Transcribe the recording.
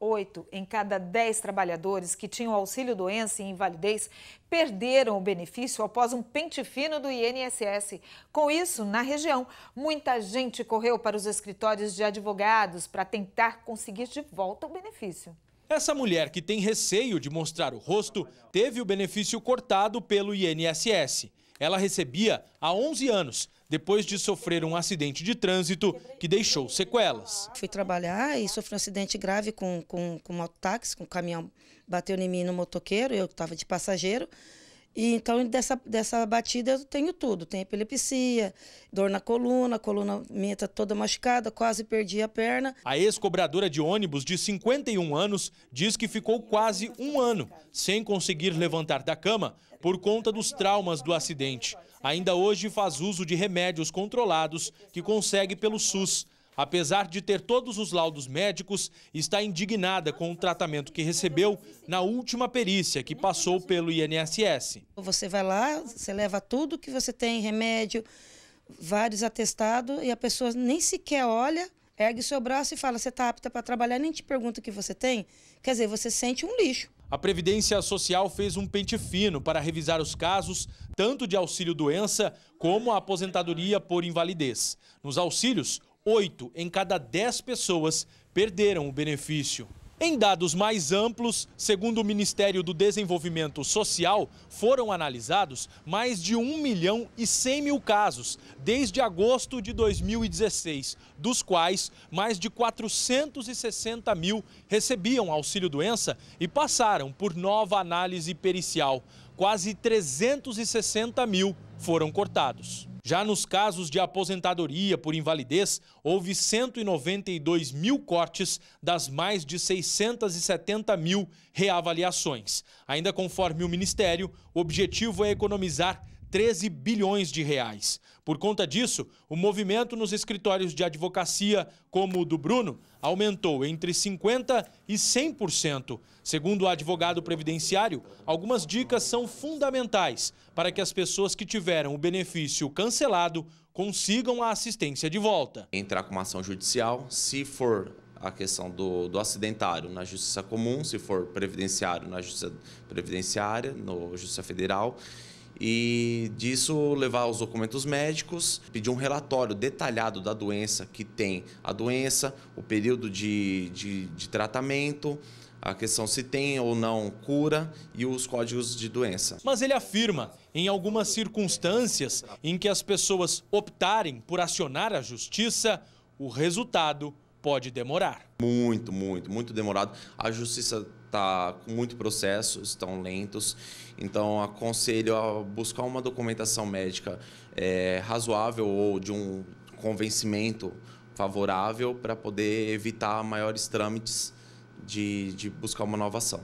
Oito em cada dez trabalhadores que tinham auxílio doença e invalidez perderam o benefício após um pente fino do INSS. Com isso, na região, muita gente correu para os escritórios de advogados para tentar conseguir de volta o benefício. Essa mulher que tem receio de mostrar o rosto teve o benefício cortado pelo INSS. Ela recebia há 11 anos depois de sofrer um acidente de trânsito que deixou sequelas. Fui trabalhar e sofri um acidente grave com, com, com um mototáxi, com um caminhão bateu em mim no motoqueiro, eu estava de passageiro. E então dessa, dessa batida eu tenho tudo. Tenho epilepsia, dor na coluna, a coluna minha tá toda machucada, quase perdi a perna. A ex-cobradora de ônibus de 51 anos diz que ficou quase um ano sem conseguir levantar da cama por conta dos traumas do acidente. Ainda hoje faz uso de remédios controlados que consegue pelo SUS Apesar de ter todos os laudos médicos, está indignada com o tratamento que recebeu na última perícia que passou pelo INSS. Você vai lá, você leva tudo que você tem, remédio, vários atestados, e a pessoa nem sequer olha, ergue seu braço e fala: Você está apta para trabalhar, nem te pergunta o que você tem. Quer dizer, você sente um lixo. A Previdência Social fez um pente fino para revisar os casos, tanto de auxílio-doença como a aposentadoria por invalidez. Nos auxílios, 8 em cada 10 pessoas perderam o benefício. Em dados mais amplos, segundo o Ministério do Desenvolvimento Social, foram analisados mais de 1 milhão e 100 mil casos desde agosto de 2016, dos quais mais de 460 mil recebiam auxílio-doença e passaram por nova análise pericial. Quase 360 mil foram cortados. Já nos casos de aposentadoria por invalidez, houve 192 mil cortes das mais de 670 mil reavaliações. Ainda conforme o Ministério, o objetivo é economizar 13 bilhões de reais. Por conta disso, o movimento nos escritórios de advocacia, como o do Bruno, aumentou entre 50% e 100%. Segundo o advogado previdenciário, algumas dicas são fundamentais para que as pessoas que tiveram o benefício cancelado consigam a assistência de volta. Entrar com uma ação judicial, se for a questão do, do acidentário na justiça comum, se for previdenciário na justiça previdenciária, no justiça federal e disso levar os documentos médicos, pedir um relatório detalhado da doença que tem a doença, o período de, de, de tratamento, a questão se tem ou não cura e os códigos de doença. Mas ele afirma, em algumas circunstâncias em que as pessoas optarem por acionar a justiça, o resultado pode demorar. Muito, muito, muito demorado. A justiça está com muito processo, estão lentos. Então, aconselho a buscar uma documentação médica é, razoável ou de um convencimento favorável para poder evitar maiores trâmites de, de buscar uma nova ação.